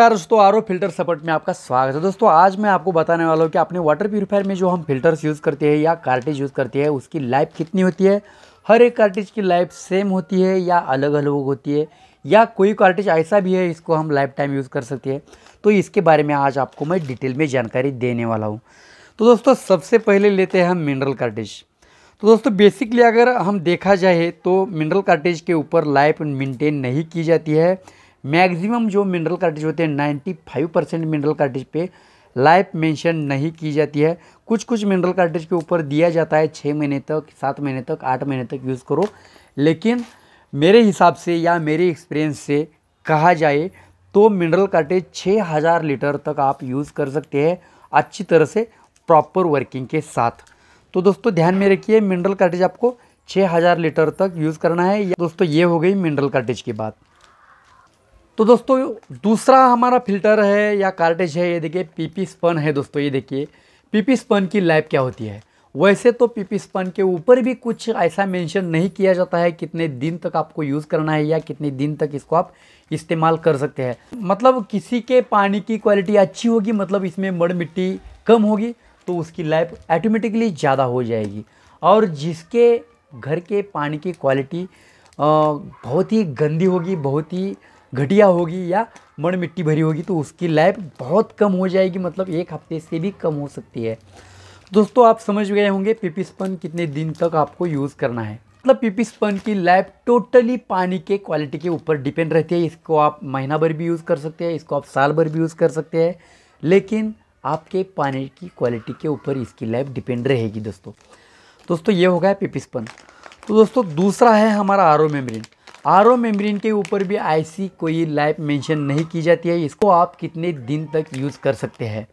नमस्कार दोस्तों आरो फिल्टर सपोर्ट में आपका स्वागत है दोस्तों आज मैं आपको बताने वाला हूँ कि अपने वाटर प्योरीफायर में जो हम फिल्टर्स यूज़ करते हैं या कार्टेज यूज़ करते हैं उसकी लाइफ कितनी होती है हर एक कार्टेज की लाइफ सेम होती है या अलग अलग होती है या कोई कार्टेज ऐसा भी है इसको हम लाइफ टाइम यूज़ कर सकते हैं तो इसके बारे में आज आपको मैं डिटेल में जानकारी देने वाला हूँ तो दोस्तों सबसे पहले लेते हैं हम मिनरल कार्टेज तो दोस्तों बेसिकली अगर हम देखा जाए तो मिनरल कार्टेज के ऊपर लाइफ मेंटेन नहीं की जाती है मैक्सिमम जो मिनरल कार्टेज होते हैं 95 परसेंट मिनरल कार्टेज पे लाइफ मेंशन नहीं की जाती है कुछ कुछ मिनरल कार्टेज के ऊपर दिया जाता है छः महीने तक सात महीने तक आठ महीने तक यूज़ करो लेकिन मेरे हिसाब से या मेरे एक्सपीरियंस से कहा जाए तो मिनरल कार्टेज छः हज़ार लीटर तक आप यूज़ कर सकते हैं अच्छी तरह से प्रॉपर वर्किंग के साथ तो दोस्तों ध्यान में रखिए मिनरल कार्टेज आपको 6000 लीटर तक यूज़ करना है या दोस्तों ये हो गई मिनरल कार्टेज की बात तो दोस्तों दूसरा हमारा फिल्टर है या कार्टेज है ये देखिए पीपी स्पन है दोस्तों ये देखिए पीपी स्पन की लाइफ क्या होती है वैसे तो पीपी स्पन के ऊपर भी कुछ ऐसा मेंशन नहीं किया जाता है कितने दिन तक आपको यूज़ करना है या कितने दिन तक इसको आप इस्तेमाल कर सकते हैं मतलब किसी के पानी की क्वालिटी अच्छी होगी मतलब इसमें मड़ मिट्टी कम होगी तो उसकी लाइफ ऑटोमेटिकली ज़्यादा हो जाएगी और जिसके घर के पानी की क्वालिटी बहुत ही गंदी होगी बहुत ही घटिया होगी या मण मिट्टी भरी होगी तो उसकी लाइफ बहुत कम हो जाएगी मतलब एक हफ्ते से भी कम हो सकती है दोस्तों आप समझ गए होंगे पीपी स्पन कितने दिन तक आपको यूज़ करना है मतलब पीपी स्पन की लाइफ टोटली पानी के क्वालिटी के ऊपर डिपेंड रहती है इसको आप महीना भर भी यूज़ कर सकते हैं इसको आप साल भर भी यूज़ कर सकते हैं लेकिन आपके पानी की क्वालिटी के ऊपर इसकी लाइफ डिपेंड रहेगी दोस्तों दोस्तों ये हो गया पीपी स्पन तो दोस्तों दूसरा है हमारा R O membrane R O membrane के ऊपर भी ऐसी कोई लाइफ मेंशन नहीं की जाती है इसको आप कितने दिन तक यूज़ कर सकते हैं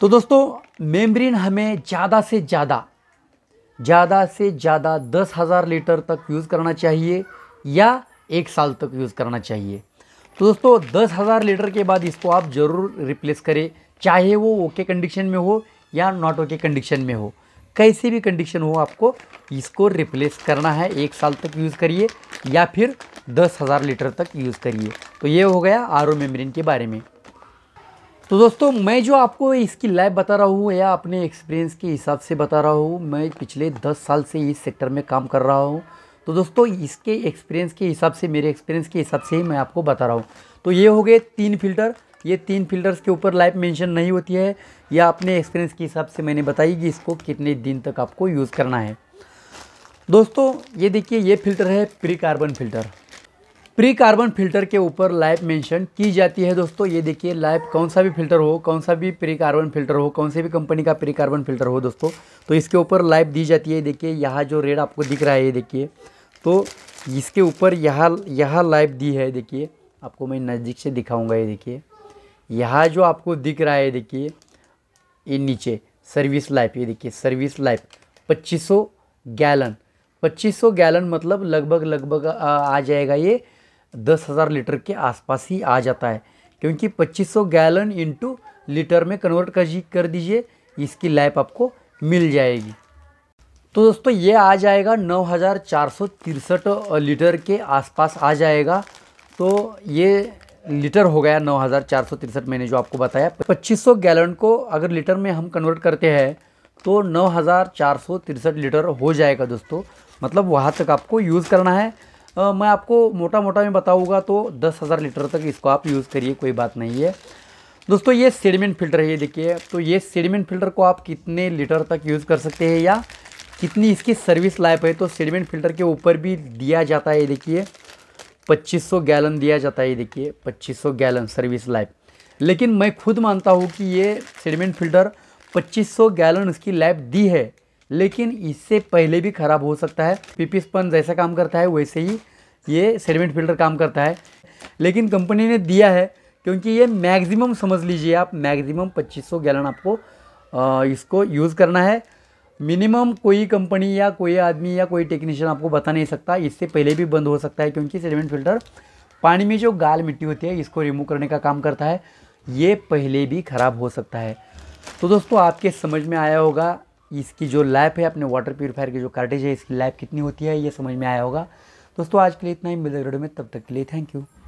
तो दोस्तों मेम्ब्रेन हमें ज़्यादा से ज़्यादा ज़्यादा से ज़्यादा दस हज़ार लीटर तक यूज़ करना चाहिए या एक साल तक यूज़ करना चाहिए तो दोस्तों दस हज़ार लीटर के बाद इसको आप ज़रूर रिप्लेस करें चाहे वो ओके कंडीशन में हो या नॉट ओके कंडीशन में हो कैसी भी कंडीशन हो आपको इसको रिप्लेस करना है एक साल तक यूज़ करिए या फिर दस हज़ार लीटर तक यूज़ करिए तो ये हो गया आर ओ मेम्ब्रेन के बारे में तो दोस्तों मैं जो आपको इसकी लाइफ बता रहा हूँ या अपने एक्सपीरियंस के हिसाब से बता रहा हूँ मैं पिछले दस साल से इस सेक्टर में काम कर रहा हूँ तो दोस्तों इसके एक्सपीरियंस के हिसाब से मेरे एक्सपीरियंस के हिसाब से ही मैं आपको बता रहा हूँ तो ये हो गए तीन फिल्टर ये तीन फिल्टर्स के ऊपर लाइफ मेंशन नहीं होती है या अपने एक्सपीरियंस के हिसाब से मैंने बताई कि इसको कितने दिन तक आपको यूज़ करना है दोस्तों ये देखिए ये फिल्टर है pre carbon filter pre carbon filter के ऊपर लाइफ मेंशन की जाती है दोस्तों ये देखिए लाइफ कौन सा भी फिल्टर हो कौन सा भी प्री कार्बन फिल्टर हो कौन से भी कंपनी का प्री कार्बन फिल्टर हो दोस्तों तो इसके ऊपर लाइफ दी जाती है देखिए यहाँ जो रेड आपको दिख रहा है ये देखिए तो इसके ऊपर यहाँ यहाँ लाइफ दी है देखिए आपको मैं नज़दीक से दिखाऊँगा ये देखिए यहाँ जो आपको दिख रहा है देखिए ये नीचे सर्विस लाइफ ये देखिए सर्विस लाइफ 2500 गैलन 2500 गैलन मतलब लगभग लगभग आ जाएगा ये दस हज़ार लीटर के आसपास ही आ जाता है क्योंकि 2500 गैलन इंटू लीटर में कन्वर्ट कर कर दीजिए इसकी लाइफ आपको मिल जाएगी तो दोस्तों ये आ जाएगा नौ हज़ार चार सौ तिरसठ लीटर के आसपास आ जाएगा तो ये लीटर हो गया नौ हज़ार चार सौ तिरसठ मैंने जो आपको बताया पच्चीस सौ गैलन को अगर लीटर में हम कन्वर्ट करते हैं तो नौ हज़ार चार सौ तिरसठ लीटर हो जाएगा दोस्तों मतलब वहाँ तक आपको यूज़ करना है आ, मैं आपको मोटा मोटा में बताऊँगा तो दस हज़ार लीटर तक इसको आप यूज़ करिए कोई बात नहीं है दोस्तों ये सेडिमेंट फिल्टर है ये देखिए तो ये सेडिमेंट फिल्टर को आप कितने लीटर तक यूज़ कर सकते हैं या कितनी इसकी सर्विस लाइफ है तो सेडिमेंट फिल्टर के ऊपर भी दिया जाता है ये देखिए 2500 गैलन दिया जाता है ये देखिए 2500 गैलन सर्विस लाइफ लेकिन मैं खुद मानता हूँ कि ये सीडमेंट फिल्टर 2500 गैलन इसकी लाइफ दी है लेकिन इससे पहले भी ख़राब हो सकता है पीपी स्पन जैसा काम करता है वैसे ही ये सीडमेंट फिल्टर काम करता है लेकिन कंपनी ने दिया है क्योंकि ये मैक्सिमम समझ लीजिए आप मैक्सिमम 2500 गैलन आपको आ, इसको यूज़ करना है मिनिमम कोई कंपनी या कोई आदमी या कोई टेक्नीशियन आपको बता नहीं सकता इससे पहले भी बंद हो सकता है क्योंकि सेडिमेंट फिल्टर पानी में जो गाल मिट्टी होती है इसको रिमूव करने का काम करता है ये पहले भी ख़राब हो सकता है तो दोस्तों आपके समझ में आया होगा इसकी जो लाइफ है अपने वाटर प्योरीफायर की जो कार्टेज है इसकी लाइफ कितनी होती है ये समझ में आया होगा दोस्तों आज के लिए इतना ही मिले में तब तक के लिए थैंक यू